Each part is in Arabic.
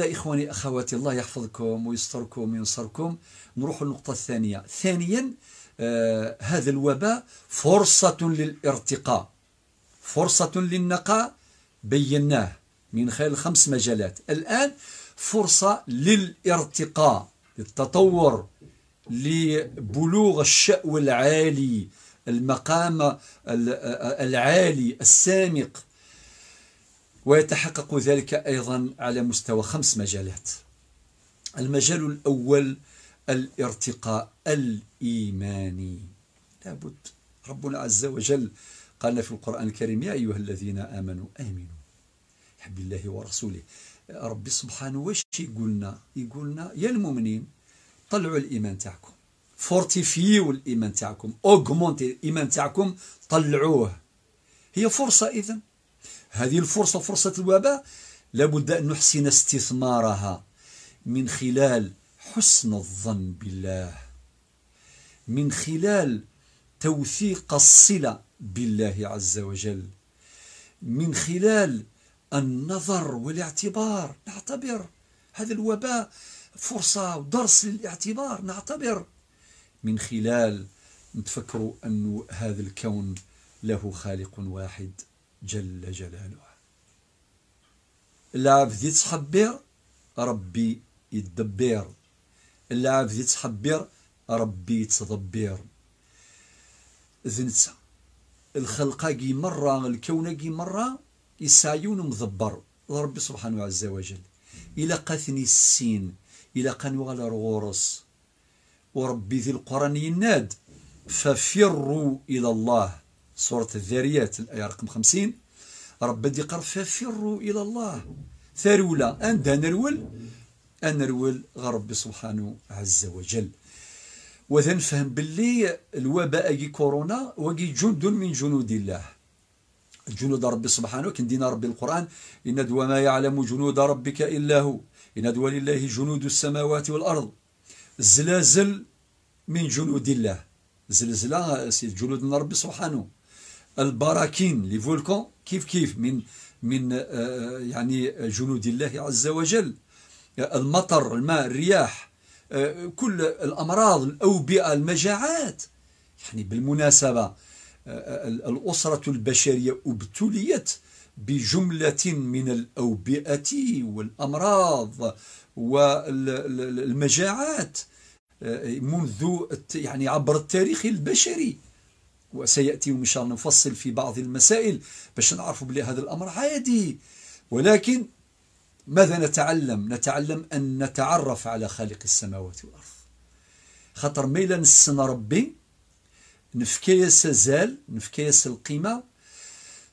إخواني أخواتي الله يحفظكم ويستركم وينصركم نروح للنقطة الثانية ثانيا آه هذا الوباء فرصة للارتقاء فرصة للنقاء بيناه من خلال خمس مجالات الآن فرصة للارتقاء للتطور لبلوغ الشأو العالي المقام آه، آه، العالي السامق ويتحقق ذلك أيضا على مستوى خمس مجالات المجال الأول الارتقاء الإيماني لابد ربنا عز وجل قال في القرآن الكريم يا أيها الذين آمنوا آمنوا حب الله ورسوله ربي سبحانه واش يقولنا يقولنا يا المؤمنين طلعوا الإيمان تاعكم فورتيفيو الإيمان تاعكم أوغمونتي الإيمان تاعكم طلعوه هي فرصة إذن هذه الفرصة فرصة الوباء لابد أن نحسن استثمارها من خلال حسن الظن بالله من خلال توثيق الصلة بالله عز وجل من خلال النظر والاعتبار نعتبر هذا الوباء فرصة ودرس للاعتبار نعتبر من خلال نتفكروا أن هذا الكون له خالق واحد جل جلاله اللاعب ذي تحبير ربي يدبر اللاعب ذي تحبير ربي يتدبر ذنسا الخلقة كي مرة الكون كي مرة يسايون مدبر ربي سبحانه عز وجل الى قاثني السين الى قانو على الغورس وربي ذي القرآن يناد ففروا إلى الله سورة الذاريات الآية رقم 50 رب دي قال ففروا إلى الله ثرولا أندى نرول أن نرول غرب سبحانه عز وجل وذن فهم باللي الوباء جي كورونا وجي جند من جنود الله جنود ربي سبحانه دينا ربي القرآن إن دوا ما يعلم جنود ربك إلا هو إن دوا لله جنود السماوات والأرض زلازل من جنود الله زلزلة سيد جنود ربي سبحانه البراكين لي فولكان كيف كيف من من آه، يعني جنود الله عز وجل المطر الماء الرياح آه، كل الأمراض الأوبئة المجاعات يعني بالمناسبة آه، الأسرة البشرية ابتليت بجملة من الأوبئة والأمراض والمجاعات منذ يعني عبر التاريخ البشري وسيأتي إن شاء الله نفصل في بعض المسائل باش نعرفوا بلي هذا الأمر عادي ولكن ماذا نتعلم نتعلم أن نتعرف على خالق السماوات والأرض خطر ميلا نسنا ربي نفكيس زال نفكيس القيمة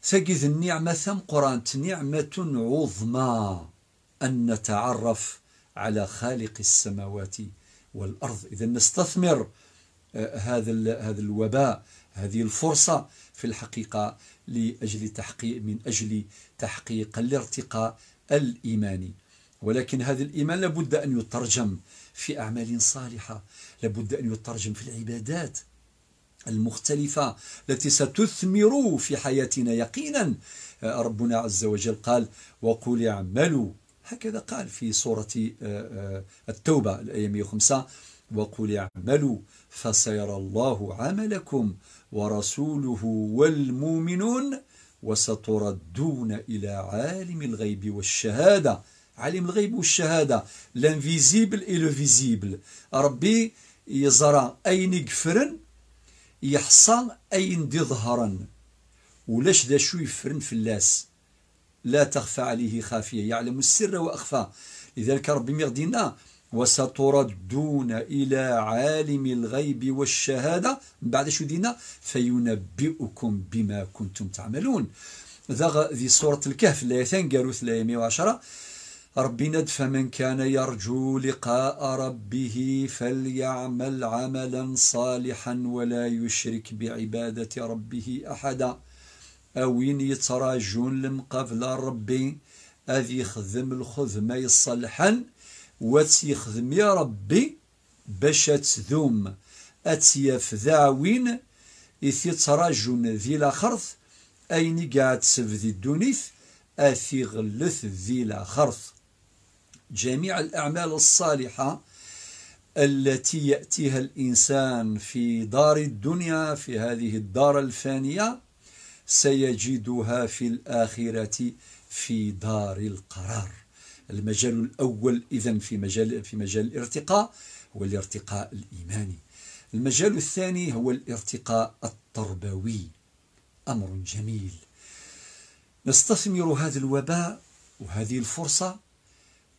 ثقذ النعمة ثم قرانت نعمة عظمى أن نتعرف على خالق السماوات والأرض إذا نستثمر آه، هذا هذا الوباء هذه الفرصة في الحقيقة لأجل تحقيق من أجل تحقيق الارتقاء الإيماني ولكن هذا الإيمان لابد أن يترجم في أعمال صالحة لابد أن يترجم في العبادات المختلفة التي ستثمر في حياتنا يقينا آه، ربنا عز وجل قال وقل اعملوا هكذا قال في سورة آه، آه، التوبة الآية 105 وقل اعملوا فسيرى الله عملكم ورسوله والمؤمنون وستردون إلى عالم الغيب والشهادة عالم الغيب والشهادة لانفيزيبل إي لو فيزيبل ربي يزرى أين قفرن يحصى أين دي ظهرا ولاش ذا شو يفرن في اللاس لا تخفى عليه خافية يعلم السر وأخفى لذلك ربي مغدينا وستردون إلى عالم الغيب والشهادة من بعد شو دينا فينبئكم بما كنتم تعملون ذغ ذي سورة الكهف لا قالوا 310 ربنا فمن كان يرجو لقاء ربه فليعمل عملا صالحا ولا يشرك بعبادة ربه أحدا أوين يتراجون لمقابل ربي أذي خذم الخذ ما يصلحن وتيخدم يا ربي باش تذوم أتياف ذاوين اثي تراجون ذي لاخرث أين قاعد سبذي الدونيث أثي غلث ذي لاخرث جميع الأعمال الصالحة التي يأتيها الإنسان في دار الدنيا في هذه الدار الفانية سيجدها في الآخرة في دار القرار المجال الأول إذا في مجال في مجال الارتقاء هو الارتقاء الإيماني المجال الثاني هو الارتقاء التربوي أمر جميل نستثمر هذا الوباء وهذه الفرصة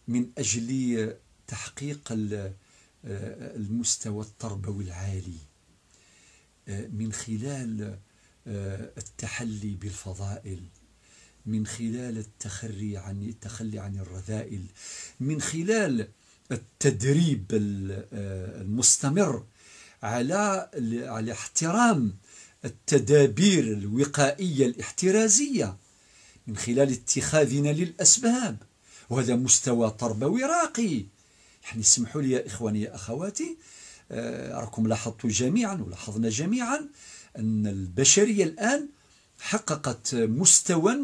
من أجل تحقيق آه، المستوى التربوي العالي آه، من خلال آه، التحلي بالفضائل من خلال التخري عن التخلي عن الرذائل من خلال التدريب آه، المستمر على على احترام التدابير الوقائية الاحترازية من خلال اتخاذنا للأسباب وهذا مستوى تربوي راقي يعني اسمحوا لي يا إخواني يا أخواتي آه، راكم لاحظتوا جميعا ولاحظنا جميعا أن البشرية الآن حققت مستوى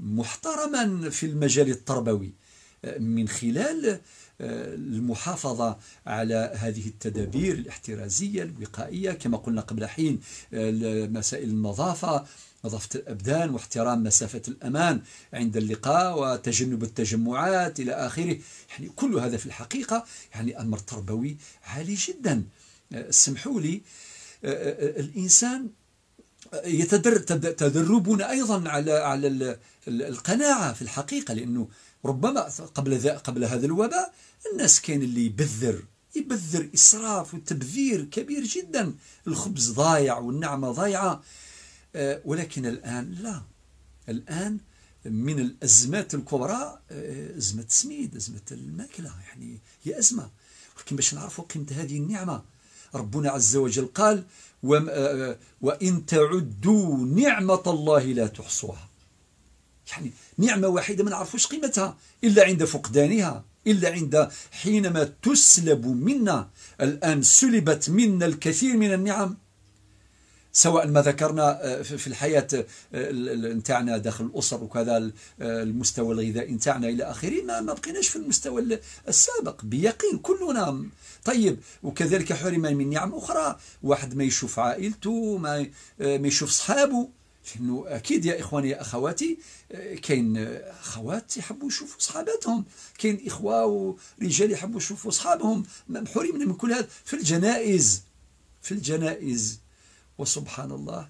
محترما في المجال التربوي من خلال آه، المحافظة على هذه التدابير الاحترازية الوقائية كما قلنا قبل حين آه، مسائل النظافة نظافة الأبدان واحترام مسافة الأمان عند اللقاء وتجنب التجمعات إلى آخره يعني كل هذا في الحقيقة يعني أمر تربوي عالي جدا آه، سمحوا لي الإنسان يتدربون أيضا على على القناعة في الحقيقة لأنه ربما قبل قبل هذا الوباء الناس كان اللي يبذر يبذر إسراف وتبذير كبير جدا الخبز ضايع والنعمة ضايعة آه، ولكن الآن لا الآن من الأزمات الكبرى آه، أزمة سميد أزمة الماكلة يعني هي أزمة ولكن باش نعرفوا قيمة هذه النعمة ربنا عز وجل قال آه، آه، وإن تعدوا نعمة الله لا تحصوها يعني نعمة واحدة ما نعرفوش قيمتها إلا عند فقدانها إلا عند حينما تسلب منا الآن سلبت منا الكثير من النعم سواء ما ذكرنا آه، في الحياة آه، نتاعنا داخل الأسر وكذا آه، المستوى الغذائي نتاعنا إلى آخره ما, ما بقيناش في المستوى السابق بيقين كلنا طيب وكذلك حرم من نعم أخرى واحد ما يشوف عائلته ما, ما يشوف صحابه لانه اكيد يا اخواني يا اخواتي كاين اخوات يحبوا يشوفوا صحاباتهم كاين اخوه ورجال يحبوا يشوفوا صحابهم حرمنا من كل هذا في الجنائز في الجنائز وسبحان الله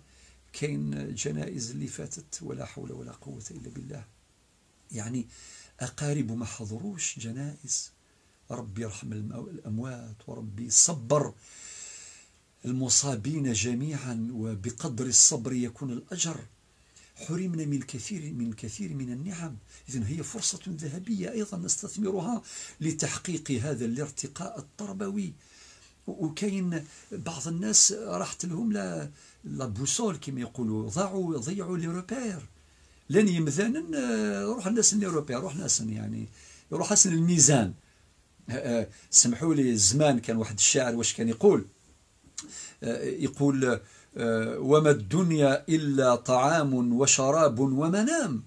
كاين جنائز اللي فاتت ولا حول ولا قوة إلا بالله يعني أقارب ما حضروش جنائز ربي يرحم الأموات وربي صبر المصابين جميعا وبقدر الصبر يكون الأجر حرمنا من كثير من كثير من النعم اذا هي فرصة ذهبية أيضا نستثمرها لتحقيق هذا الارتقاء التربوي وكاين بعض الناس راحت لهم لا لا بوسول كما يقولوا ضاعوا ضيعوا لي روبير لان يمذان روح الناس لي روبير روح ناس يعني روح حسن الميزان آه، آه، سمحوا لي زمان كان واحد الشاعر واش كان يقول آه، يقول وما الدنيا إلا طعام وشراب ومنام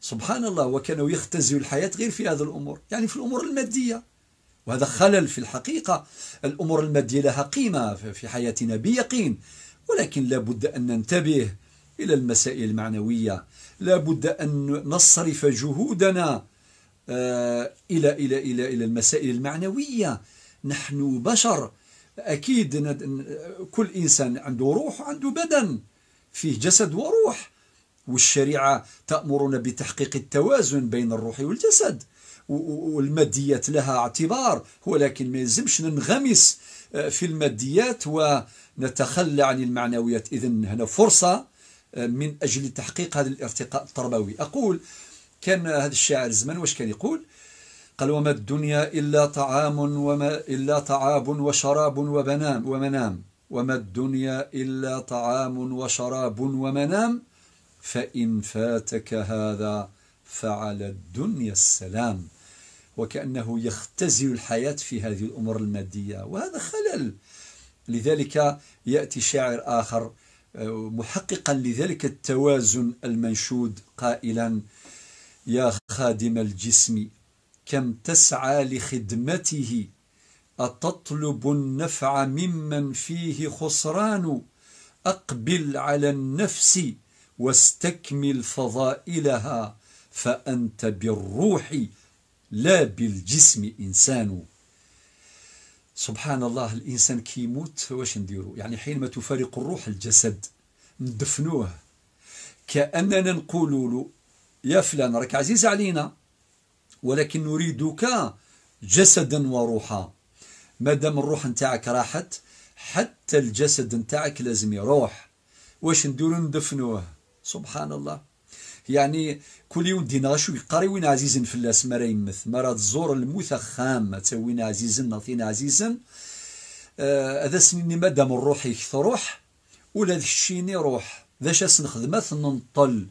سبحان الله وكانوا يختزلوا الحياة غير في هذه الأمور يعني في الأمور المادية وهذا خلل في الحقيقة الأمور المادية لها قيمة في حياتنا بيقين ولكن لابد أن ننتبه إلى المسائل المعنوية لابد أن نصرف جهودنا آه، إلى إلى إلى إلى المسائل المعنوية نحن بشر أكيد كل إنسان عنده روح وعنده بدن فيه جسد وروح والشريعة تأمرنا بتحقيق التوازن بين الروح والجسد والماديات لها اعتبار ولكن ما يلزمش ننغمس آه، في الماديات ونتخلى عن المعنويات اذا هنا فرصة آه، من أجل تحقيق هذا الارتقاء التربوي أقول كان هذا الشاعر زمان واش كان يقول قال وما الدنيا إلا طعام وما إلا تعاب وشراب وبنام ومنام وما الدنيا إلا طعام وشراب ومنام فإن فاتك هذا فعلى الدنيا السلام وكأنه يختزل الحياة في هذه الأمور المادية وهذا خلل لذلك يأتي شاعر آخر آه، محققا لذلك التوازن المنشود قائلا يا خادم الجسم كم تسعى لخدمته أتطلب النفع ممن فيه خسران أقبل على النفس واستكمل فضائلها فأنت بالروح لا بالجسم إنسان سبحان الله الإنسان كي يموت واش نديرو يعني حينما تفارق الروح الجسد ندفنوه كأننا نقول له يا فلان راك عزيز علينا ولكن نريدك جسدا وروحا مادام الروح نتاعك راحت حتى الجسد نتاعك لازم يروح واش نديرو ندفنوه سبحان الله يعني كل يوم دينا شو يقري وين عزيزن في اللاس مرا يمث مرا تزور خام تاوين عزيزن نعطينا عزيزن آه، هذا آه سنيني مادام الروح يكث روح ولا الشيني روح ذاش خدمة ثننطل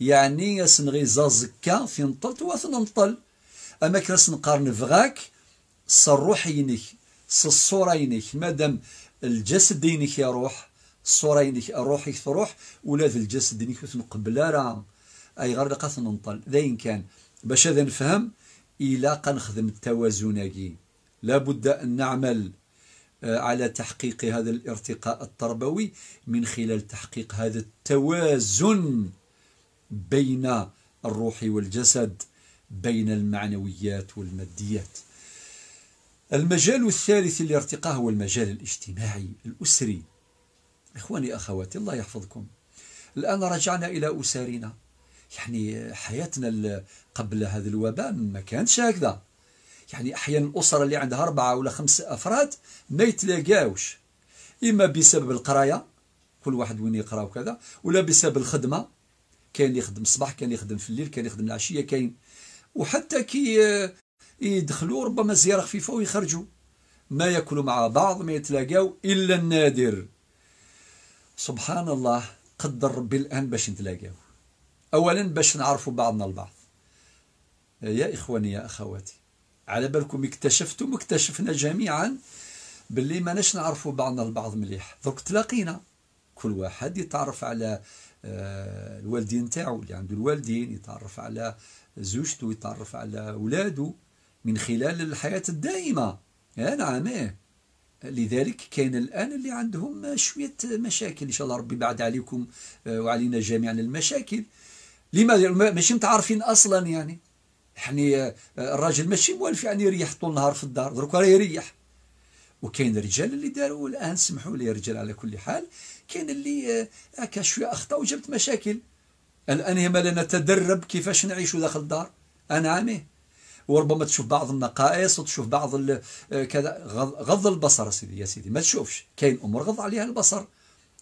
يعني سنغي زازكا في نطلت وثننطل اما كنا سنقارن فغاك الروح ينك الصورة ينك مادام الجسد ينك يا روح الصورة روحي الروح يكث روح ولا الجسد ينك قبل راه أي غير لقاس ننطل ذين كان باش هذا نفهم إلا قنخدم التوازن لابد أن نعمل آه، على تحقيق هذا الارتقاء التربوي من خلال تحقيق هذا التوازن بين الروح والجسد بين المعنويات والماديات المجال الثالث للارتقاء هو المجال الاجتماعي الأسري إخواني أخواتي الله يحفظكم الآن رجعنا إلى أسرنا يعني حياتنا قبل هذا الوباء ما كانتش هكذا يعني أحيانا الأسرة اللي عندها أربعة ولا خمسة أفراد ما يتلاقاوش إما بسبب القراية كل واحد وين يقرا وكذا ولا بسبب الخدمة اللي يخدم الصباح كان يخدم في الليل كان يخدم العشية كاين وحتى كي يدخلوا ربما زيارة خفيفة ويخرجوا ما ياكلوا مع بعض ما يتلاقاو إلا النادر سبحان الله قدر ربي الآن باش نتلاقاو أولا باش نعرفوا بعضنا البعض آه، يا إخواني يا أخواتي على بالكم اكتشفتم اكتشفنا جميعا باللي ما نش نعرفوا بعضنا البعض مليح درك تلاقينا كل واحد يتعرف على آه، الوالدين تاعو اللي عنده الوالدين يتعرف على زوجته يتعرف على اولاده من خلال الحياة الدائمة يا نعم إيه. لذلك كان الآن اللي عندهم شوية مشاكل إن شاء الله ربي بعد عليكم آه، وعلينا جميعا المشاكل لماذا ماشي متعارفين اصلا يعني يعني آه، الراجل ماشي موالف يعني يريح طول النهار في الدار دروك راه يريح وكاين الرجال اللي داروا الان سمحوا لي الرجال على كل حال كاين اللي آه، هكا شويه اخطا وجبت مشاكل الان هي مالنا نتدرب كيفاش نعيشوا داخل الدار انا عامي وربما تشوف بعض النقائص وتشوف بعض آه، كذا غض البصر سيدي يا سيدي ما تشوفش كاين امور غض عليها البصر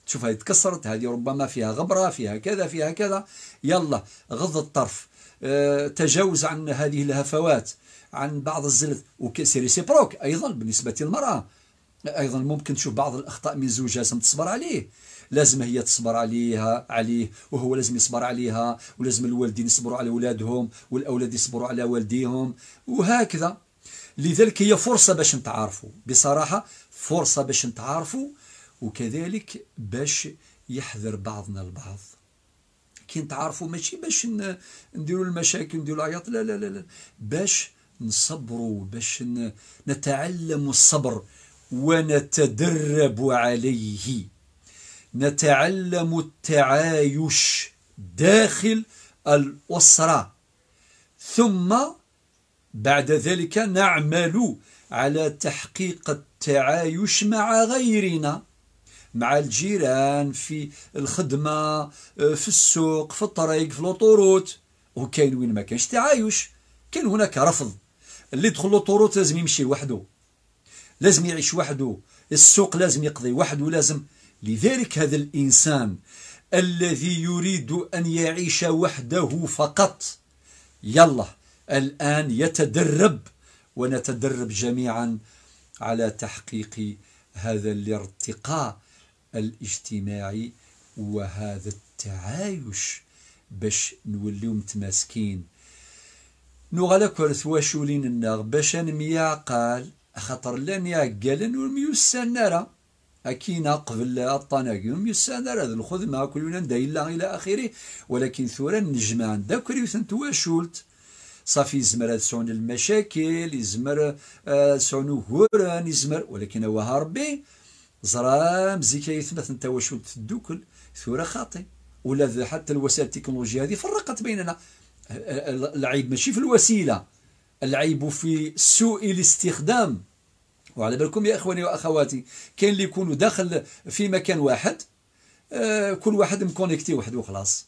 تشوف هذه تكسرت هذه ربما فيها غبره فيها كذا فيها كذا يلا غض الطرف آه تجاوز عن هذه الهفوات عن بعض الزلل وسيريسيبروك ايضا بالنسبه للمراه ايضا ممكن تشوف بعض الاخطاء من زوجها لازم تصبر عليه لازم هي تصبر عليها عليه وهو لازم يصبر عليها ولازم الوالدين يصبروا على اولادهم والاولاد يصبروا على والديهم وهكذا لذلك هي فرصه باش نتعارفوا بصراحه فرصه باش نتعارفوا وكذلك باش يحذر بعضنا البعض كي نتعارفوا ماشي باش نديروا المشاكل نديروا العياط لا لا لا, لا. باش نصبروا باش نتعلم الصبر ونتدرب عليه نتعلم التعايش داخل الأسرة ثم بعد ذلك نعمل على تحقيق التعايش مع غيرنا مع الجيران في الخدمة آه، في السوق في الطريق في لوطوروت وكاين وين ما كانش تعايش كان هناك رفض اللي يدخل لوطوروت لازم يمشي وحده لازم يعيش وحده السوق لازم يقضي وحده لازم لذلك هذا الإنسان الذي يريد أن يعيش وحده فقط يلا الآن يتدرب ونتدرب جميعا على تحقيق هذا الارتقاء الاجتماعي وهذا التعايش باش نوليو متماسكين نوغالك ورث واشو ليننا باش قال خاطر لان انو ورميوسان نرى أكينا قبل الطناقي يسان هذا الخدمة كلنا دايلا إلى آخره ولكن ثورا نجمع ذاك ريوثن تواشولت صافي زمر تسعون المشاكل يزمر تسعون آه، وهوران يزمر ولكن هو هربي زرام كي يثبت انت واش تدوكل ثوره خاطئ ولا حتى الوسائل التكنولوجيا هذه فرقت بيننا العيب ماشي في الوسيله العيب في سوء الاستخدام وعلى بالكم يا اخواني واخواتي كاين اللي يكونوا داخل في مكان واحد آه، كل واحد مكونيكتي وحده وخلاص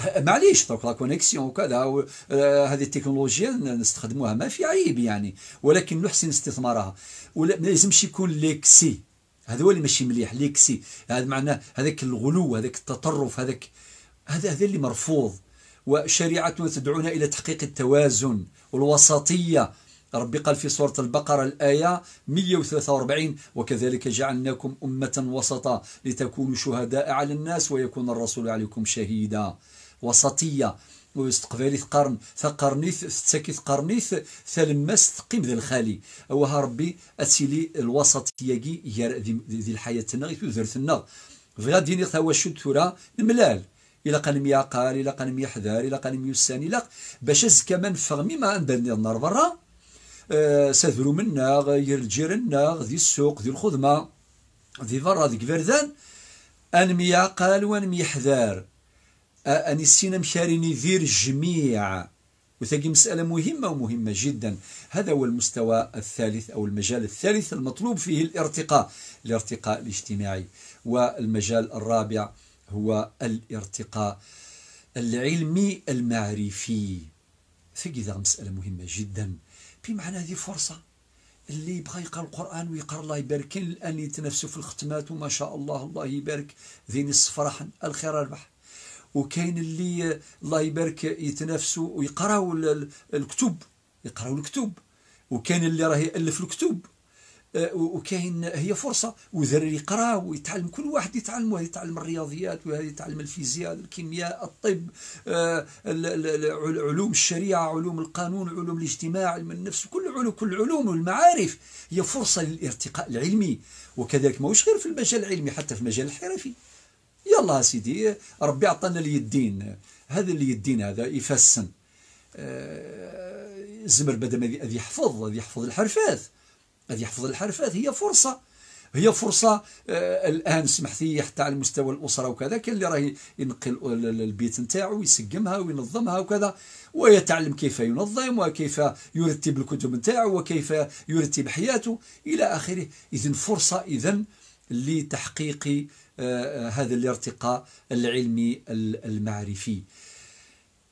آه، معليش دوك لا كونيكسيون وكذا آه، هذه التكنولوجيا نستخدموها ما في عيب يعني ولكن نحسن استثمارها ولا ما لازمش يكون ليكسي هذا هو اللي ماشي مليح ليكسي هذا معناه هذاك الغلو هذاك التطرف هذاك هذا هذا اللي مرفوض وشريعتنا تدعونا إلى تحقيق التوازن والوسطية ربي قال في سورة البقرة الآية 143 وكذلك جعلناكم أمة وسطا لتكونوا شهداء على الناس ويكون الرسول عليكم شهيدا وسطية ويستقبالي قرن فقرني تتاكيث قرني فلماس تقيم ذا الخالي اوها ربي اتيلي الوسط ياقي ذي الحياة في ذرث النغ في غاد ديني تواشد ثورة الملال إلا قال مي عقال إلا قال مي حذار إلا قال مي يسان باش أزكى ما فغمي ما عندنا النار برا أه ساذرو منا غير النغ ذي السوق ذي الخدمة ذي برا ذي كبردان أنمي عقال وأنمي حذار أنسينا السينم شاريني ذير جميع وتجي مسألة مهمة ومهمة جدا هذا هو المستوى الثالث أو المجال الثالث المطلوب فيه الارتقاء الارتقاء الاجتماعي والمجال الرابع هو الارتقاء العلمي المعرفي ذا مسألة مهمة جدا بمعنى هذه فرصة اللي يبغى يقرا القران ويقرا الله يبارك الان يتنافسوا في الختمات وما شاء الله الله يبارك ذين الصفرح الخير ربح وكاين اللي الله يبارك يتنافسوا ويقراوا الكتب يقراوا الكتب وكاين اللي راه يالف الكتب أه، وكاين هي فرصه والدراري يقراوا ويتعلم كل واحد يتعلم يتعلم الرياضيات وهذا يتعلم الفيزياء الكيمياء الطب أه، علوم الشريعه علوم القانون علوم الاجتماع علم النفس كل علوم كل العلوم والمعارف هي فرصه للارتقاء العلمي وكذلك ماهوش غير في المجال العلمي حتى في المجال الحرفي يلا سيدي ربي عطانا اليدين هذا اليدين هذا يفسن آه، الزمر بدل ما يحفظ هذا يحفظ الحرفات هذا يحفظ الحرفات هي فرصة هي فرصة آه، الآن سمحتي حتى على مستوى الأسرة وكذا كان اللي راه ينقل البيت نتاعو يسقمها وينظمها وكذا ويتعلم كيف ينظم وكيف يرتب الكتب نتاعو وكيف يرتب حياته إلى آخره إذن فرصة إذن لتحقيق هذا الارتقاء العلمي المعرفي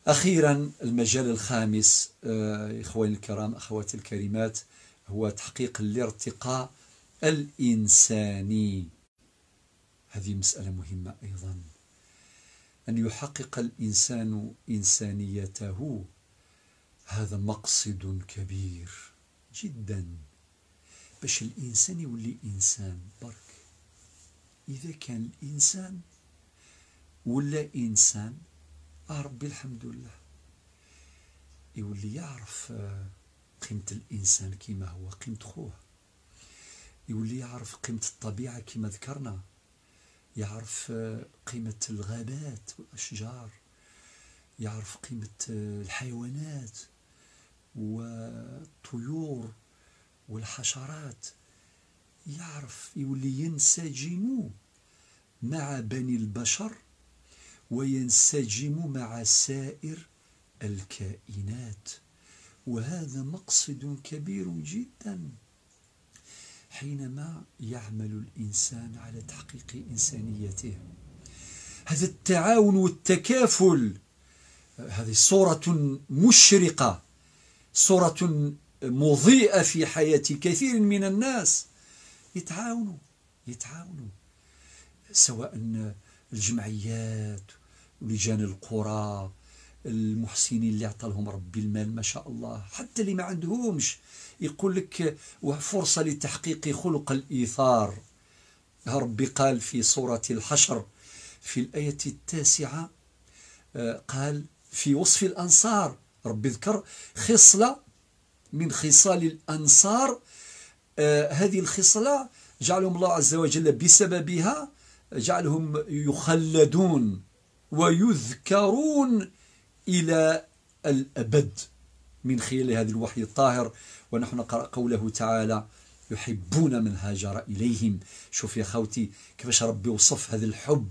أخيرا المجال الخامس آه، إخواني الكرام أخواتي الكريمات هو تحقيق الارتقاء الإنساني هذه مسألة مهمة أيضا أن يحقق الإنسان إنسانيته هذا مقصد كبير جدا باش الإنسان يولي إنسان برك إذا كان الإنسان ولا إنسان أربي آه، الحمد لله يولي يعرف آه، قيمة الإنسان كما هو قيمة خوه يولي يعرف قيمة الطبيعة كما ذكرنا يعرف آه، قيمة الغابات والأشجار يعرف قيمة الحيوانات والطيور والحشرات يعرف يولي ينسجم مع بني البشر وينسجم مع سائر الكائنات وهذا مقصد كبير جدا حينما يعمل الإنسان على تحقيق إنسانيته هذا التعاون والتكافل هذه صورة مشرقة صورة مضيئة في حياة كثير من الناس يتعاونوا يتعاونوا سواء الجمعيات لجان القرى المحسنين اللي لهم ربي المال ما شاء الله حتى اللي ما عندهمش يقول لك فرصة لتحقيق خلق الإيثار ربي قال في سورة الحشر في الآية التاسعة آه، قال في وصف الأنصار ربي ذكر خصلة من خصال الأنصار آه، هذه الخصلة جعلهم الله عز وجل بسببها جعلهم يخلدون ويذكرون إلى الأبد من خلال هذا الوحي الطاهر ونحن نقرأ قوله تعالى يحبون من هاجر إليهم شوف يا خوتي كيفاش ربي وصف هذا الحب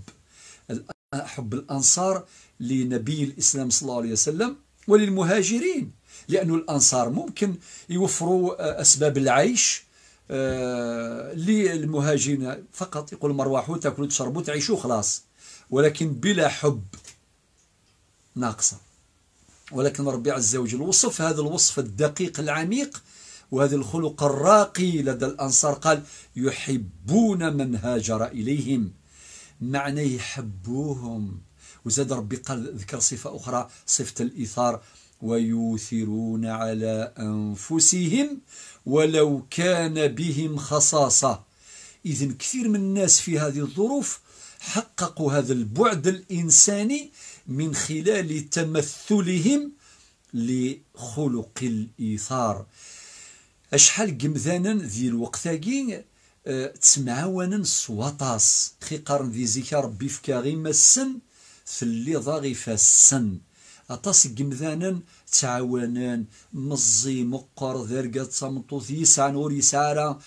حب الأنصار لنبي الإسلام صلى الله عليه وسلم وللمهاجرين لأن الأنصار ممكن يوفروا آه، أسباب العيش آه، للمهاجرين فقط يقول مروحوا تاكلوا تشربوا تعيشوا خلاص ولكن بلا حب ناقصة ولكن ربي عز وجل وصف هذا الوصف الدقيق العميق وهذا الخلق الراقي لدى الأنصار قال يحبون من هاجر إليهم معنى يحبوهم وزاد ربي قال ذكر صفة أخرى صفة الإيثار ويوثرون على أنفسهم ولو كان بهم خصاصة إذا كثير من الناس في هذه الظروف حققوا هذا البعد الإنساني من خلال تمثلهم لخلق الإيثار أشحال قمذانا ذي الوقتاقي تسمع آه، تسمعوانا سواطاس خي ذي زيكار بيفكا فكا السن في اللي ضغف السن أطاس جمذانا تعوانان مزي مقر ذرقة تمطوث يسعن وريسارة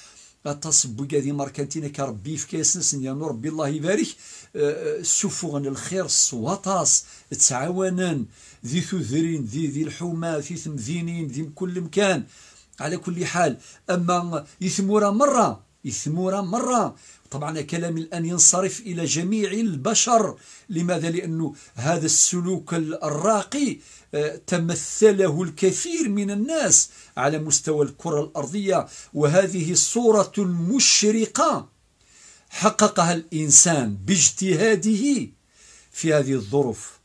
أطاس بقى ذي ماركانتينا كربي في كيسنس نيانو ربي الله يبارك أه، أه، سفوغن الخير سواطاس تعوانا ذي ثذرين ذي ذي الحومة ذي ثمذينين ذي كل مكان على كل حال أما يثمورا مرة يثمورا مرة طبعا كلامي الآن ينصرف إلى جميع البشر لماذا؟ لأنه هذا السلوك الراقي آه، تمثله الكثير من الناس على مستوى الكرة الأرضية وهذه صورة مشرقة حققها الإنسان باجتهاده في هذه الظروف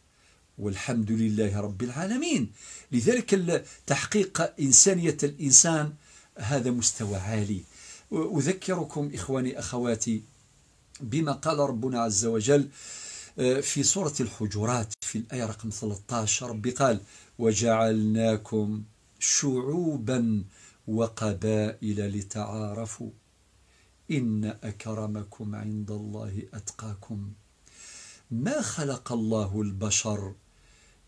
والحمد لله رب العالمين لذلك تحقيق إنسانية الإنسان هذا مستوى عالي أذكركم إخواني أخواتي بما قال ربنا عز وجل في سورة الحجرات في الآية رقم 13 ربي قال وجعلناكم شعوبا وقبائل لتعارفوا إن أكرمكم عند الله أتقاكم ما خلق الله البشر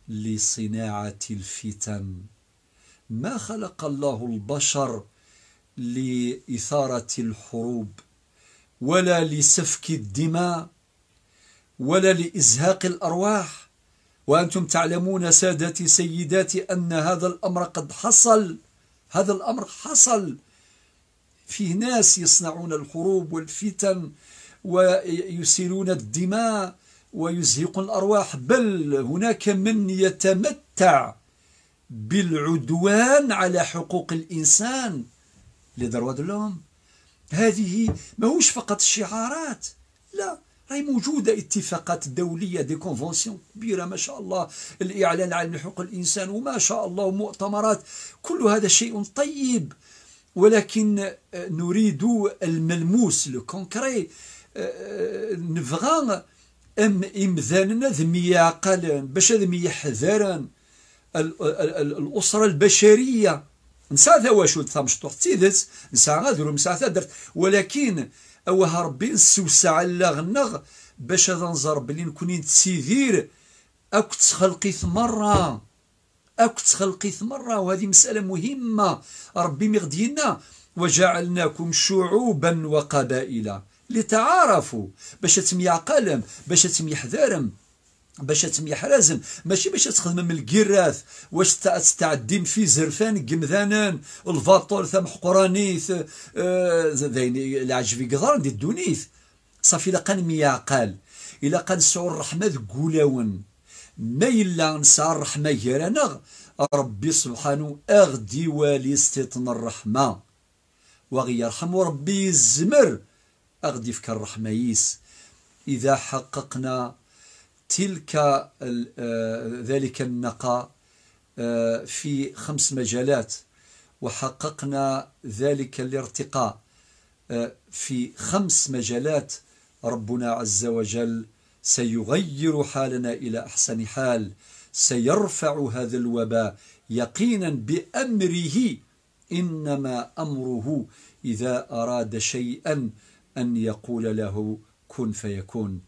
لصناعة الفتن ما خلق الله البشر لإثارة الحروب ولا لسفك الدماء ولا لإزهاق الأرواح وأنتم تعلمون سادتي سيداتي أن هذا الأمر قد حصل هذا الأمر حصل فيه ناس يصنعون الحروب والفتن ويسيلون الدماء ويزهقون الأرواح بل هناك من يتمتع بالعدوان على حقوق الإنسان اللي ضروا لهم هذه ماهوش فقط الشعارات لا راهي موجوده اتفاقات دوليه دي كونفونسيون كبيره ما شاء الله الاعلان عن حقوق الانسان وما شاء الله ومؤتمرات كل هذا شيء طيب ولكن آه، نريد الملموس لو كونكري آه، آه، نبغى ام امذاننا ذمي عقلا باش ذمي حذرا الاسره البشريه نسعى تواشلت تمشطوح تيدت نسعى غادرو نسعى درت ولكن اوها ربي نسوسع على غنغ باش هذا نزار بلي نكوني نتسيدير اكو تخلقي ثمرة اكو تخلقي ثمرة وهذه مساله مهمه ربي مغدينا وجعلناكم شعوبا وقبائل لتعارفوا باش تميعقلم باش تميحذرم باش تسمي حرازم ماشي باش تخدم من الكراث واش تستعدين في زرفان قمذانان الفاطور ثم حقرانيث آه، زين العجبي قدر دي الدونيث صافي الا كان ميعقال الا كان سعور الرحمه ذكولاون ما الا نسعى الرحمه يرانا ربي سبحانه اغدي والي استيطن الرحمه وغي يرحم ربي الزمر اغدي فك الرحمه يس اذا حققنا تلك آه، ذلك النقاء آه، في خمس مجالات وحققنا ذلك الارتقاء آه، في خمس مجالات ربنا عز وجل سيغير حالنا إلى أحسن حال سيرفع هذا الوباء يقينا بأمره إنما أمره إذا أراد شيئا أن يقول له كن فيكون